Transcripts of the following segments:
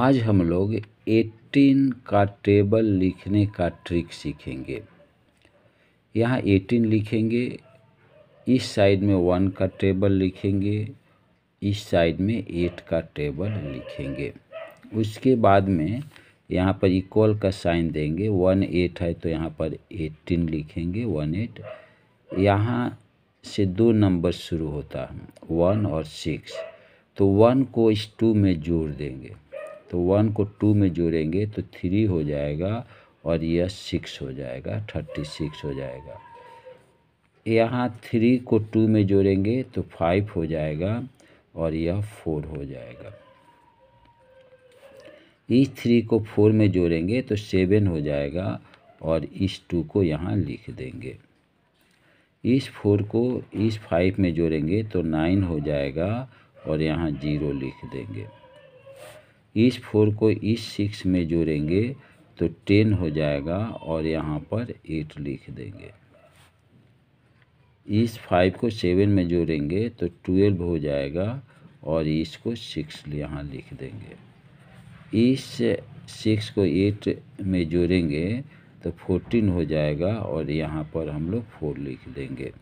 आज हम लोग 18 का टेबल लिखने का ट्रिक सीखेंगे यहाँ 18 लिखेंगे इस साइड में वन का टेबल लिखेंगे इस साइड में एट का टेबल लिखेंगे उसके बाद में यहाँ पर इक्वल का साइन देंगे वन एट है तो यहाँ पर एटीन लिखेंगे वन एट यहाँ से दो नंबर शुरू होता है वन और सिक्स तो वन को इस टू में जोड़ देंगे तो वन को टू में जोड़ेंगे तो थ्री हो जाएगा और यह सिक्स हो जाएगा थर्टी सिक्स हो जाएगा यहाँ थ्री को टू में जोड़ेंगे तो फाइव हो जाएगा और यह फोर हो जाएगा इस थ्री को फोर में जोड़ेंगे तो सेवन हो जाएगा और इस टू को यहाँ लिख देंगे इस फोर को इस फाइव में जोड़ेंगे तो नाइन हो जाएगा और यहाँ जीरो लिख देंगे इस फोर को इस सिक्स में जोड़ेंगे तो टेन हो जाएगा और यहाँ पर एट लिख देंगे इस फाइव को सेवन में जोड़ेंगे तो ट्वेल्व हो जाएगा और इसको सिक्स यहाँ लिख देंगे इस सिक्स को एट में जोड़ेंगे तो फोर्टीन हो जाएगा और यहाँ पर हम लोग फोर लिख देंगे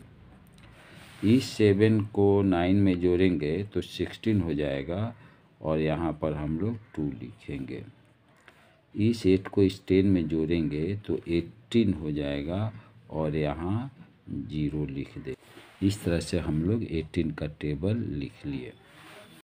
इस सेवन को नाइन में जोड़ेंगे तो सिक्सटीन हो जाएगा और यहाँ पर हम लोग टू लिखेंगे इस एट को इस टेन में जोड़ेंगे तो एट्टीन हो जाएगा और यहाँ जीरो लिख दे इस तरह से हम लोग एट्टीन का टेबल लिख लिए